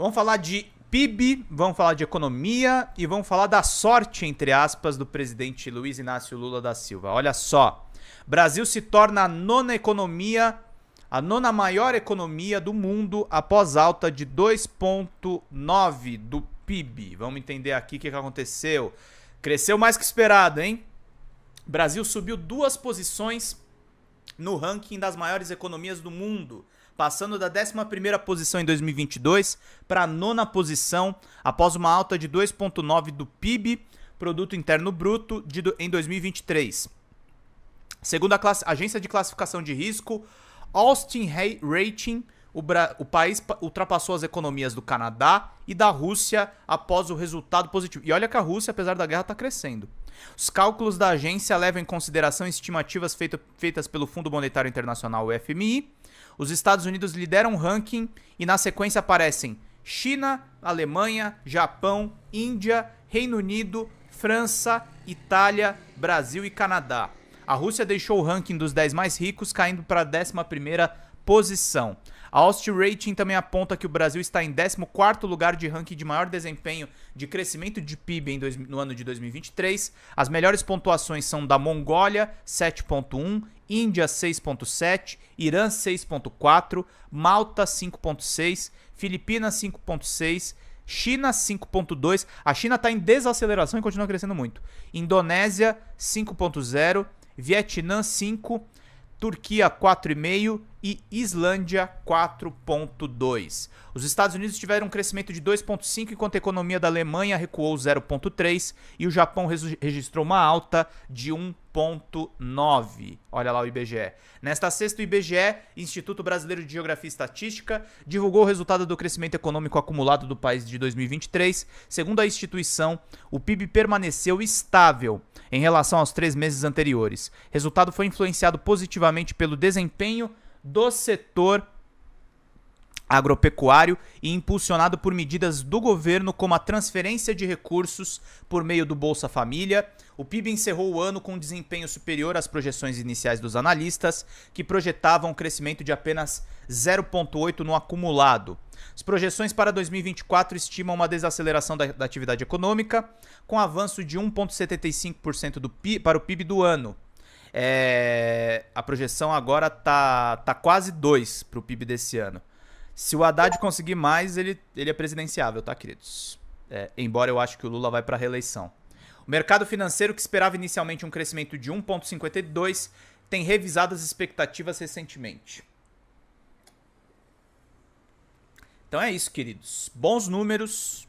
Vamos falar de PIB, vamos falar de economia e vamos falar da sorte, entre aspas, do presidente Luiz Inácio Lula da Silva. Olha só. Brasil se torna a nona economia, a nona maior economia do mundo após alta de 2,9 do PIB. Vamos entender aqui o que, aconteceu. Cresceu mais que esperado, hein? Brasil subiu duas posições no ranking das maiores economias do mundo passando da 11ª posição em 2022 para a nona posição, após uma alta de 2.9 do PIB, Produto Interno Bruto, de, em 2023. Segundo a classe, agência de classificação de risco, Austin Hay Rating, o, Bra, o país ultrapassou as economias do Canadá e da Rússia após o resultado positivo. E olha que a Rússia, apesar da guerra, está crescendo. Os cálculos da agência levam em consideração estimativas feito, feitas pelo Fundo Monetário Internacional, o FMI. Os Estados Unidos lideram o ranking e na sequência aparecem China, Alemanha, Japão, Índia, Reino Unido, França, Itália, Brasil e Canadá. A Rússia deixou o ranking dos 10 mais ricos, caindo para a 11 posição. A Austin Rating também aponta que o Brasil está em 14º lugar de ranking de maior desempenho de crescimento de PIB dois, no ano de 2023. As melhores pontuações são da Mongólia, 7.1, Índia 6.7, Irã 6.4, Malta 5.6, Filipinas 5.6, China 5.2. A China está em desaceleração e continua crescendo muito. Indonésia 5.0, Vietnã 5, Turquia 4,5% e Islândia 4,2%. Os Estados Unidos tiveram um crescimento de 2,5%, enquanto a economia da Alemanha recuou 0,3% e o Japão registrou uma alta de 1,9%. Olha lá o IBGE. Nesta sexta, o IBGE, Instituto Brasileiro de Geografia e Estatística, divulgou o resultado do crescimento econômico acumulado do país de 2023. Segundo a instituição, o PIB permaneceu estável em relação aos três meses anteriores. Resultado foi influenciado positivamente pelo desempenho do setor agropecuário e impulsionado por medidas do governo como a transferência de recursos por meio do Bolsa Família. O PIB encerrou o ano com um desempenho superior às projeções iniciais dos analistas, que projetavam um crescimento de apenas 0,8 no acumulado. As projeções para 2024 estimam uma desaceleração da, da atividade econômica, com avanço de 1,75% para o PIB do ano. É, a projeção agora tá, tá quase 2 para o PIB desse ano. Se o Haddad conseguir mais, ele, ele é presidenciável, tá, queridos? É, embora eu acho que o Lula vai para reeleição. O mercado financeiro, que esperava inicialmente um crescimento de 1,52, tem revisado as expectativas recentemente. Então é isso, queridos. Bons números.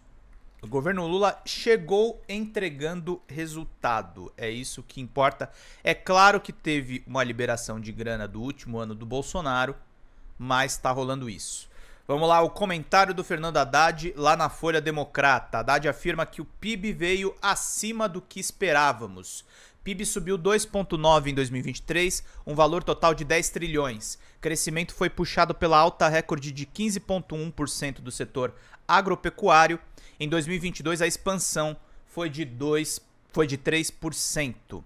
O governo Lula chegou entregando resultado. É isso que importa. É claro que teve uma liberação de grana do último ano do Bolsonaro, mas está rolando isso. Vamos lá, o comentário do Fernando Haddad lá na Folha Democrata. Haddad afirma que o PIB veio acima do que esperávamos. PIB subiu 2,9 em 2023, um valor total de 10 trilhões. Crescimento foi puxado pela alta recorde de 15,1% do setor agropecuário. Em 2022, a expansão foi de, 2, foi de 3%.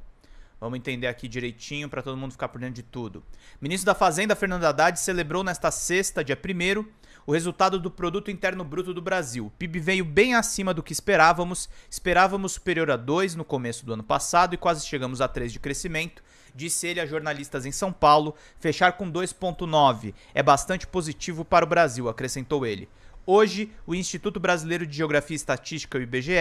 Vamos entender aqui direitinho para todo mundo ficar por dentro de tudo. Ministro da Fazenda, Fernando Haddad, celebrou nesta sexta, dia 1 o resultado do Produto Interno Bruto do Brasil. O PIB veio bem acima do que esperávamos. Esperávamos superior a 2 no começo do ano passado e quase chegamos a 3 de crescimento. Disse ele a jornalistas em São Paulo. Fechar com 2,9 é bastante positivo para o Brasil, acrescentou ele. Hoje, o Instituto Brasileiro de Geografia e Estatística, o IBGE,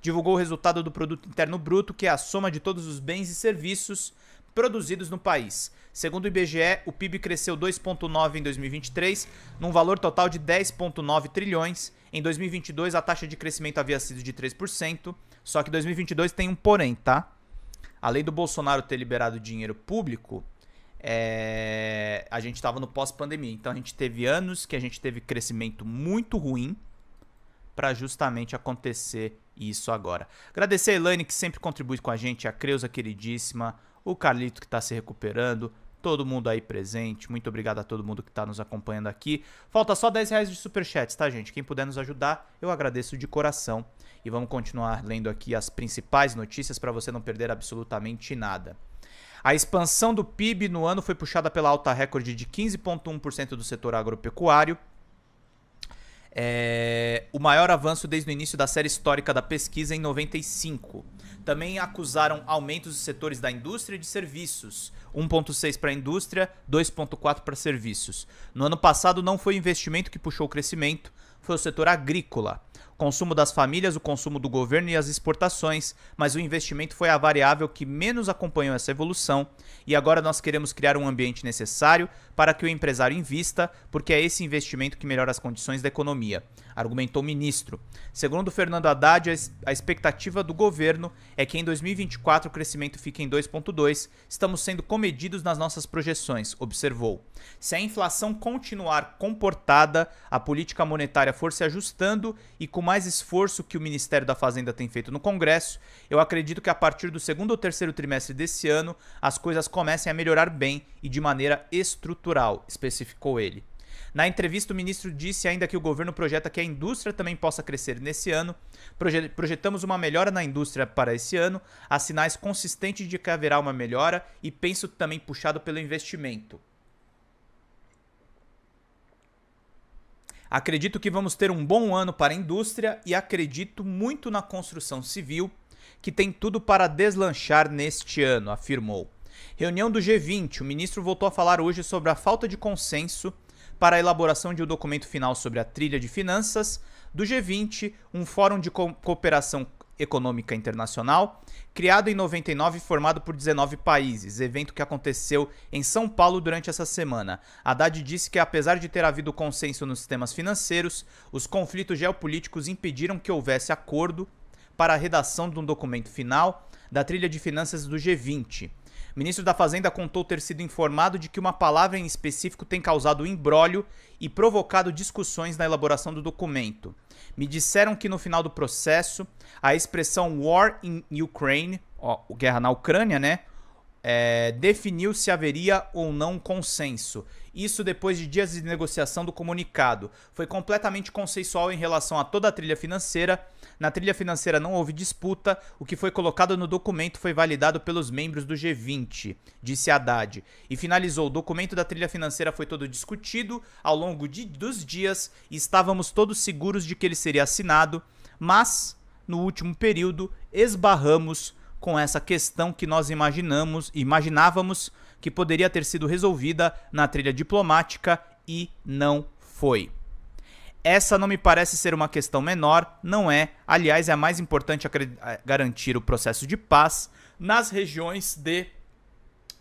divulgou o resultado do Produto Interno Bruto, que é a soma de todos os bens e serviços produzidos no país. Segundo o IBGE, o PIB cresceu 2,9 em 2023, num valor total de 10,9 trilhões. Em 2022, a taxa de crescimento havia sido de 3%, só que 2022 tem um porém, tá? Além do Bolsonaro ter liberado dinheiro público, é, a gente estava no pós-pandemia. Então a gente teve anos que a gente teve crescimento muito ruim para justamente acontecer isso agora. Agradecer a Elaine que sempre contribui com a gente, a Creuza queridíssima, o Carlito que está se recuperando, todo mundo aí presente. Muito obrigado a todo mundo que está nos acompanhando aqui. Falta só 10 reais de superchats, tá, gente? Quem puder nos ajudar, eu agradeço de coração. E vamos continuar lendo aqui as principais notícias para você não perder absolutamente nada. A expansão do PIB no ano foi puxada pela alta recorde de 15,1% do setor agropecuário. É, o maior avanço desde o início da série histórica da pesquisa em 95. Também acusaram aumentos dos setores da indústria e de serviços, 1,6 para a indústria, 2,4 para serviços. No ano passado não foi investimento que puxou o crescimento, foi o setor agrícola. O consumo das famílias, o consumo do governo e as exportações, mas o investimento foi a variável que menos acompanhou essa evolução, e agora nós queremos criar um ambiente necessário para que o empresário invista, porque é esse investimento que melhora as condições da economia, argumentou o ministro. Segundo Fernando Haddad, a expectativa do governo é que em 2024 o crescimento fique em 2,2, estamos sendo comedidos nas nossas projeções, observou. Se a inflação continuar comportada, a política monetária Tributária for se ajustando e com mais esforço que o Ministério da Fazenda tem feito no Congresso, eu acredito que a partir do segundo ou terceiro trimestre desse ano as coisas comecem a melhorar bem e de maneira estrutural, especificou ele. Na entrevista, o ministro disse ainda que o governo projeta que a indústria também possa crescer nesse ano. projetamos uma melhora na indústria para esse ano, há sinais consistentes de que haverá uma melhora e penso também puxado pelo investimento. Acredito que vamos ter um bom ano para a indústria e acredito muito na construção civil, que tem tudo para deslanchar neste ano, afirmou. Reunião do G20, o ministro voltou a falar hoje sobre a falta de consenso para a elaboração de um documento final sobre a trilha de finanças do G20, um fórum de cooperação Econômica Internacional, criado em 99 e formado por 19 países, evento que aconteceu em São Paulo durante essa semana. Haddad disse que, apesar de ter havido consenso nos sistemas financeiros, os conflitos geopolíticos impediram que houvesse acordo para a redação de um documento final da trilha de finanças do G20 ministro da Fazenda contou ter sido informado de que uma palavra em específico tem causado imbróglio e provocado discussões na elaboração do documento. Me disseram que no final do processo, a expressão War in Ukraine, ó, guerra na Ucrânia, né, é, definiu se haveria ou não consenso. Isso depois de dias de negociação do comunicado. Foi completamente consensual em relação a toda a trilha financeira. Na trilha financeira não houve disputa. O que foi colocado no documento foi validado pelos membros do G20, disse Haddad. E finalizou: o documento da trilha financeira foi todo discutido ao longo de, dos dias e estávamos todos seguros de que ele seria assinado, mas no último período esbarramos com essa questão que nós imaginamos, imaginávamos que poderia ter sido resolvida na trilha diplomática e não foi. Essa não me parece ser uma questão menor, não é. Aliás, é mais importante eh, garantir o processo de paz nas regiões de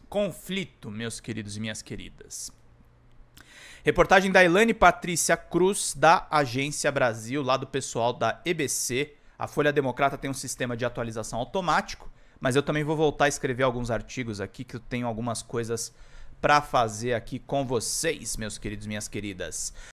conflito, meus queridos e minhas queridas. Reportagem da Ilane Patrícia Cruz, da Agência Brasil, lá do pessoal da EBC, a Folha Democrata tem um sistema de atualização automático, mas eu também vou voltar a escrever alguns artigos aqui que eu tenho algumas coisas para fazer aqui com vocês, meus queridos, minhas queridas.